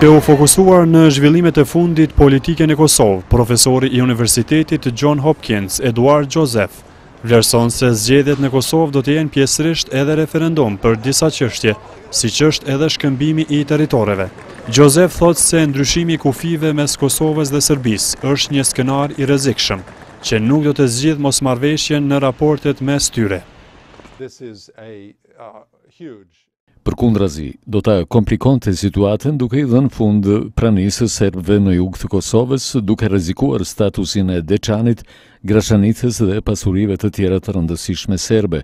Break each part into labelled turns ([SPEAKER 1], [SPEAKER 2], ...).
[SPEAKER 1] Në u fokusuar në zhvillimet e fundit politike në Kosovë, profesori i Universitetit John Hopkins, Eduard Joseph, vlerëson se zgjedhjet në Kosovë do të jenë pjesërisht edhe referendum për disa qështje, si qështë edhe shkëmbimi i teritoreve. Joseph thot se ndryshimi kufive mes Kosovës dhe Sërbis është një skenar i rezikshëm, që nuk do të zgjidh mos marveshjen në raportet mes tyre. This is a uh, huge
[SPEAKER 2] kundrazi, do ta komplikonte situatën duke i dhënë fund pranisë serbëve në jug të Kosovës, duke rrezikuar statusin e deçanit, grashanicës dhe pasurive të tjera të rëndësishme serbe.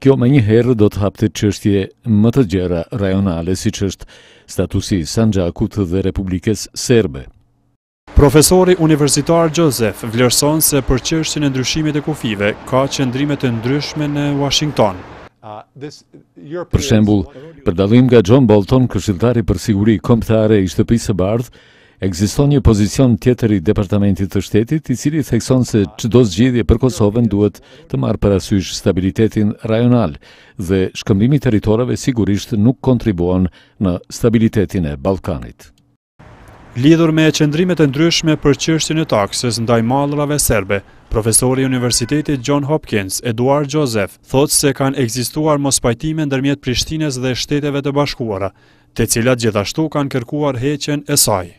[SPEAKER 2] Kjo më një herë do të hapte qështje më të gjera rajonale si qështë statusi
[SPEAKER 1] Sanxakut
[SPEAKER 2] dhe Republikës Serbe.
[SPEAKER 1] Profesori Universitar Gjozef vlerëson se për qështjën e ndryshimit e kufive ka qëndrimet e ndryshme në Washington,
[SPEAKER 2] Për shembul, për dalim nga John Bolton, këshiltari për siguri komptare i shtëpisë e bardhë, Ekziston një pozicion tjetër i Departamentit të shtetit, i cili thekson se që do zgjidhje për Kosovën duhet të marë për asysh stabilitetin rajonal dhe shkëmbimi teritorave sigurisht nuk kontribuan në stabilitetin e Balkanit.
[SPEAKER 1] Lidhur me e qëndrimet e ndryshme për qërshin e takses ndaj malrave serbe, Profesori Universitetit John Hopkins, Eduard Joseph, thot se kanë egzistuar mos pajtime ndërmjet Prishtines dhe shteteve të bashkuara, të cilat gjithashtu kanë kërkuar heqen e saj.